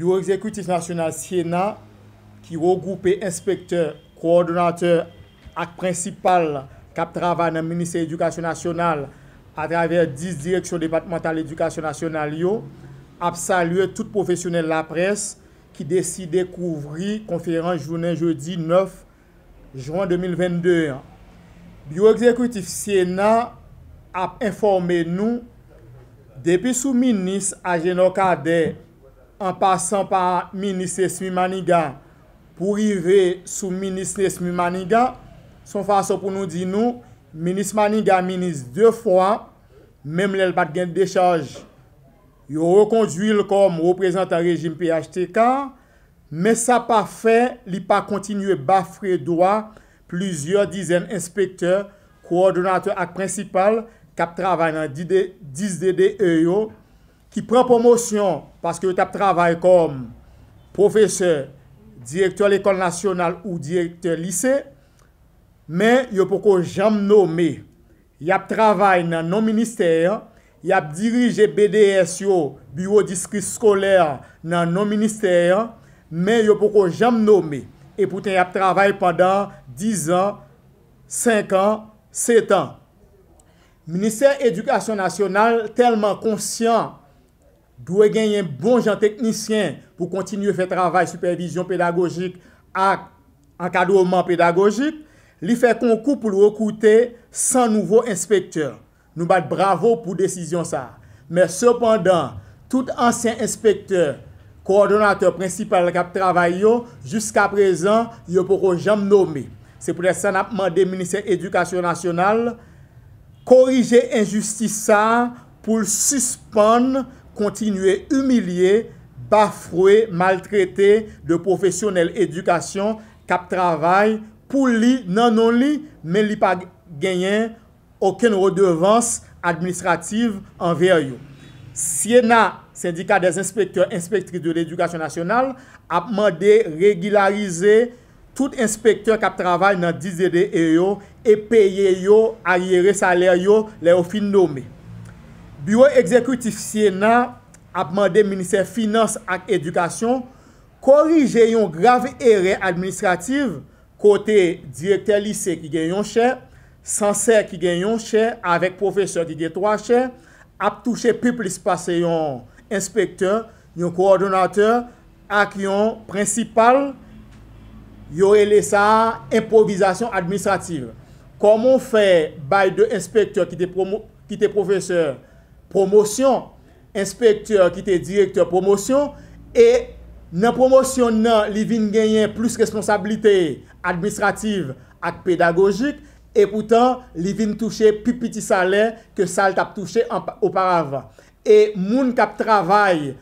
bio-exekutif nasyonal Siena ki wogoupe inspektor, koordinator ak prinsipal kap trava nan Ministre Edukasyon Nasyonal atraver 10 direksyon debatmental Edukasyon Nasyonal yo, ap salye tout profesyonel la pres ki desi dekouvri konferans jounen joudi 9 joun 2022. Bio-exekutif Siena ap informe nou depi sou Ministre Ajenokadey an pasan pa Minis Nesmi Maniga pou rive sou Minis Nesmi Maniga, son fason pou nou di nou, Minis Maniga, Minis, dè fwa, mèm lèl bat gen dè chaj, yo wè konjou lè kom wè prezentan rejim PHTK, mè sa pa fè, li pa kontinuè bafre doa, plüzyon dizen inspekteur, kwa ordonatè ak prinsipal, kap travay nan dizdèdè yo yo, ki pren promosyon paske yo tap travay kom profeseur direktor l'Ecole Nationale ou direktor lise, men yo poko jam nomi. Yap travay nan non-ministere, yap dirije BDSO, Bureau Discrise Skolère, nan non-ministere, men yo poko jam nomi. E pouten yap travay pandan 10 an, 5 an, 7 an. Ministère Éducation Nationale, telman konsyant, dwe genyen bon jan teknisyen pou kontinye fè travay supervision pédagogik ak adouman pédagogik, li fè konkou pou l'oukoutè san nouvo inspektor. Nou bat bravo pou desisyon sa. Men sepandan, tout ansyen inspektor, koordinatèr prinsipal kap travay yo, jiska prezan, yo pou rojam nomi. Se pou lè san apman demini se edukasyon nasyonal, korije enjustisa pou l'suspanne kontinue umilye, bafroue, maltrete de profesyonel edukasyon kap travay pou li nanon li men li pa genyen oken rodevans administrativ anvey yo. Siena, syndika des inspektor inspektri de l'edukasyon nasyonal, apman de regilarize tout inspektor kap travay nan dizede yo e peye yo ayeri saleryo le yo fin nomi. Bureau exekutif Siena ap mande minister finance ak edukasyon korije yon grave ere administrativ kote direkter lise ki gen yon chè, sanse ki gen yon chè, avek profeseur ki gen 3 chè, ap touche pi plis pase yon inspektor, yon koordinator, ak yon prinsipal yon ele sa improvizasyon administrativ. Koman fe bay de inspektor ki te profeseur? Promosyon, inspektor ki te direktor promosyon, e nan promosyon nan li vin genyen plus responsabilite administrativ ak pedagogik, e poutan li vin touche pi piti sale ke salte ap touche oparavan. E moun kap travay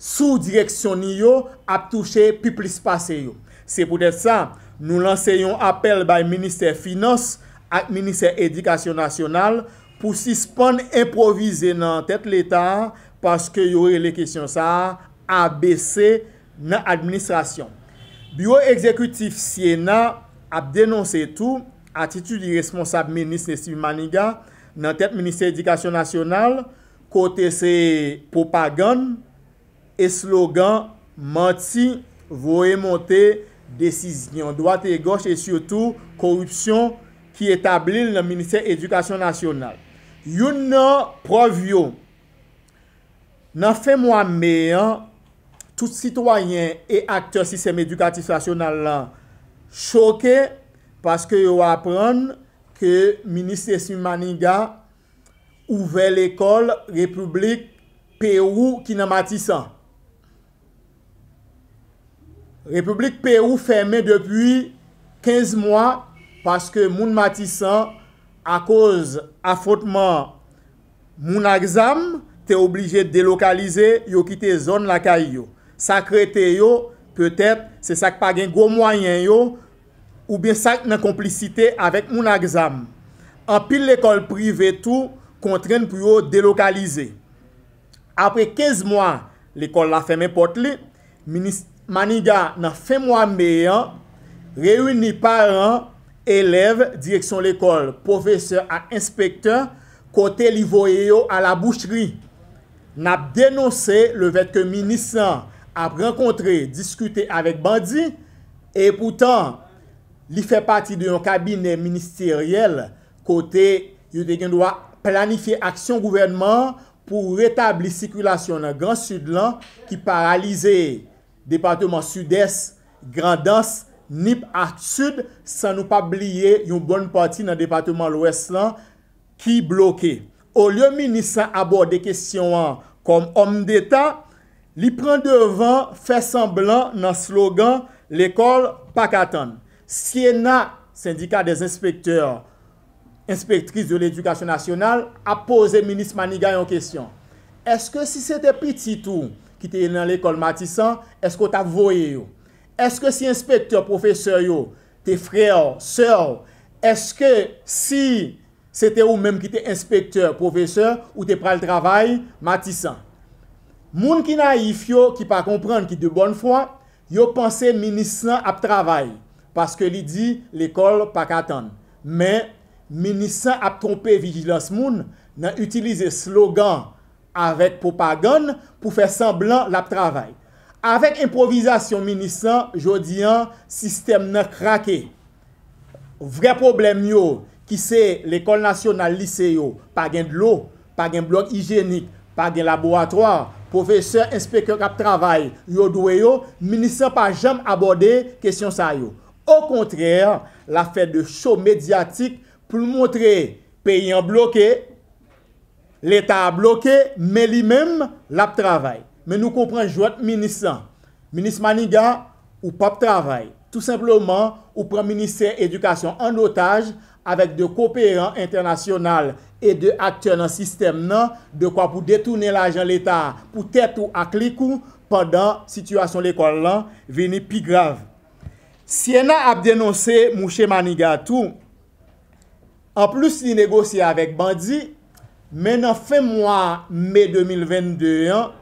sou direksyon nyo ap touche pi plis pase yo. Se pou det sa, nou lanseyon apel bay minister finance ak minister edikasyon nasyonal, pou sispon improvize nan tèt l'Etat paske yore lè kèsyon sa a abese nan administrasyon. Biro exekutif Siena ap denonse tou atitude di responsab menis Nesib Maniga nan tèt Ministèr Edukasyon Nasyonal kote se popagan e slogan manti vwoye montè desisyon. Dwa tè gòch e syotou korupsyon ki etablil nan Ministèr Edukasyon Nasyonal. Yon nan provyo, nan fe mwa me, tout sitwayen e akteur sistem edukatifasyon nan lan, choke, paske yo apren ke Ministre Simaniga ouve l'ekol Republik Perou kinamati san. Republik Perou feme depi 15 mwa paske moun mati san, A koz afotman moun agzam, te oblije delokalize yo ki te zon lakay yo. Sakre te yo, peutet se sak pa gen gwo mwayen yo, ou bien sak nan komplicite avèk moun agzam. An pil lekol prive tou, kontren pou yo delokalize. Apre 15 mwa lekol la fe mwen pot li, maniga nan fe mwen meyen, reyouni paran, Elev, direksyon l'ekol, professeur a inspektor, kote li voye yo a la boucheri. Nap denonse le vet ke minisan ap renkontre, diskute avet bandi, e poutan li fe pati de yon kabine ministeriel, kote yote gen dwa planifi aksyon gouvernement pou retabli sikulasyon nan Grand Sud-Lan ki paralize departement sud-es grandans Nip a chud san nou pa blye yon bon pati nan departement lwes lan ki bloke. Ou lyon minisan aborde kestyon an kom om deta, li pren devan fesan blan nan slogan l'ekol pakaton. Siena, syndika des inspektor, inspektris de l'edukasyon nasyonal, a pose minis maniga yon kestyon. Eske si se te piti tou ki te yon nan l'ekol matisan, esko ta voye yo? Eske si inspektor professeur yo, te freor, seor, eske si se te ou menm ki te inspektor professeur ou te pral travay, matisan. Moun ki na if yo ki pa kompran ki de bonn fwa, yo panse minisan ap travay. Paske li di, l'ekol pa katan. Men, minisan ap trompe vijilans moun nan utilize slogan avet popagon pou fe samblan la travay. Avèk improvizasyon, minisan, jodi an, sistem nan krake. Vre problem yo, ki se l'ekol nasyonal lise yo, pa gen d'lo, pa gen blok hijenik, pa gen laboratoire, profeseur, inspekyor ap travay, yo dwe yo, minisan pa jam abode, kesyon sa yo. Au kontrèr, la fè de show mediatik, pou mwontre peyi an bloke, l'Etat a bloke, men li menm, la ap travay. Men nou kompren jwot minis an. Minis Maniga ou pap travay. Tout sempleman ou pran minis se edukasyon an otaj avèk de ko peran internasyonal e de aktyon an sistem nan de kwa pou detounen l'ajan l'Etat pou tèt ou aklikou padan situasyon l'ekol lan veni pi grav. Siena ap denonse mouche Maniga tou an plus li negosi avèk bandi men an fè mwa me 2022 an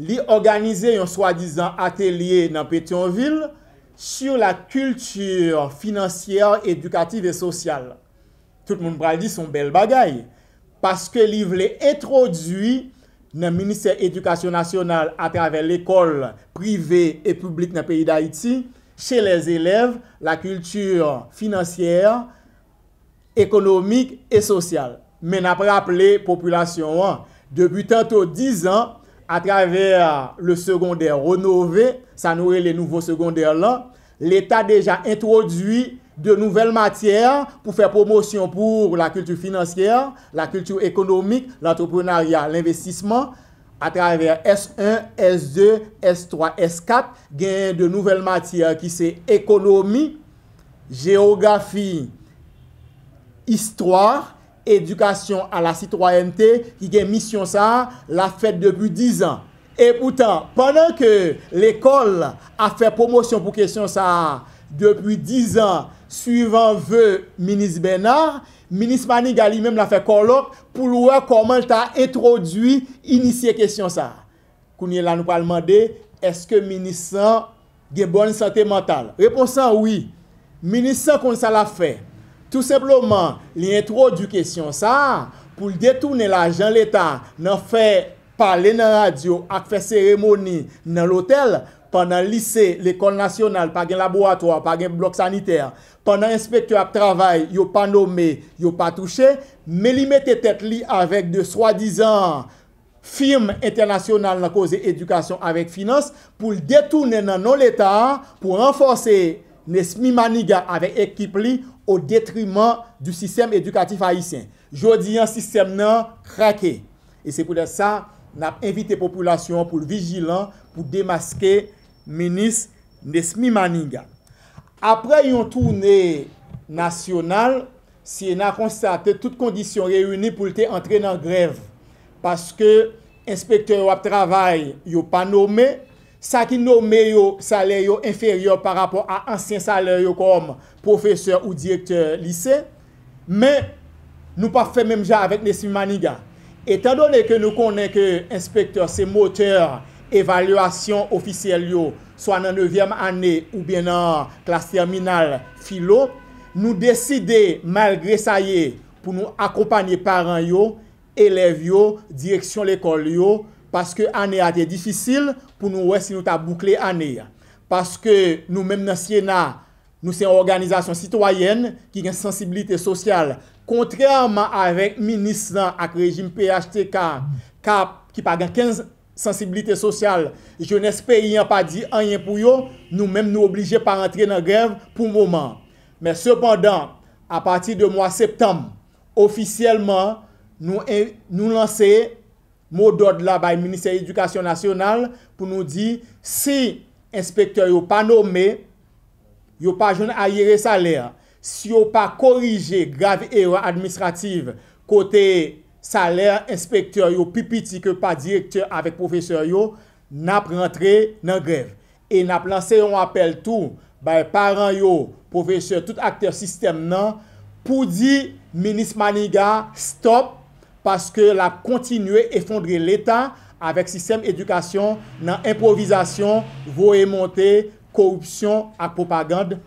li organize yon swa dizan atelier nan Petionville sur la kultur financier, edukative et sosyal. Tout moun bral di son bel bagay, paske li vle etrodwi nan Ministère Education Nationale atrave l'école privée et publique nan peyi d'Haïti che les élèves la kultur financier, ekonomik et sosyal. Men ap rappele population an, debi tento dizan, Atraver le seconder renové, sa noue le nouvou seconder lan, l'Etat deja introduit de nouvel matyer pou fèr promosyon pou la kultou financier, la kultou ekonomik, l'entrepreneuriat, l'investissement. Atraver S1, S2, S3, S4, gen de nouvel matyer ki se ekonomi, geografi, histoire. Edukasyon a la si 3MT ki gen misyon sa la fet debu 10 an. Epoutan, panan ke lekol a fe promosyon pou kesyon sa debu 10 an suivan ve Minis Benar, Minis Manigali menm la fe kolok pou loua koman ta etrodwi inisye kesyon sa. Kounye lan nou pal mande, eske Minisan gen bon sante mental? Reponsan, oui. Minisan kon sa la fe. Tout sepleman, li netro du kesyon sa, pou l detounen la jan letan nan fe pale nan radyo ak fe seremoni nan lotel, pan nan lise, l ekon nasyonal, pa gen laboratoar, pa gen blok saniter, pan nan inspektor ap travay, yo pa nome, yo pa touche, me li mette tet li avèk de swadizan firm internasyonal nan koze edukasyon avèk finans, pou l detounen nan nan letan pou renforsè, Nesmi Maniga ave ekip li o detrimant du sistem edukatif Haitien. Jodi yon sistem nan krake. E se pou de sa nap invite populasyon pou vijilan pou demaske menis Nesmi Maniga. Apre yon tourne nasyonal si yon a konstate tout kondisyon reyouni pou te antre nan grev paske inspektor wap travay yon pa nome sa ki nou mè yo salè yo infèryor par rapport a ansyen salè yo kom profeseur ou direktor lise, men nou pa fè mèm jè avèk Nesim Maniga. Etan donè ke nou konè ke inspektor se moteur evalüasyon ofisyel yo, swa nan 9è anè ou ben nan klas terminal filo, nou deside malgré sa ye pou nou akompanyè paran yo, elev yo, direksyon l'ekol yo, Paske anè a te difisil pou nou wè si nou ta boukle anè. Paske nou mèm nan Siena, nou se an organizasyon sitwayen ki gen sensibilite sosyal. Kontrèman avèk minis nan ak rejim PHTK, ka ki pa gen 15 sensibilite sosyal, je n'espè yon pa di anyen pou yo, nou mèm nou oblije pa rentre nan grev pou mouman. Mè sepèndan, apati de mwa septem, ofisyelman nou lansè anè. Mo dod la bay Ministère Edukasyon Nasyonal pou nou di si inspektor yo pa nome, yo pa joun ayerè salèr. Si yo pa korije grav erwa administrativ kote salèr, inspektor yo pipiti ke pa direktor avèk professeur yo, nap rentre nan grev. E nap lan se yo apel tou bay paran yo, professeur, tout akter sistem nan, pou di Ministère Maniga stop. paske la kontinue effondre l'Etat avek sistem edukasyon nan improvizasyon, voe montè, korupsyon, apopagande,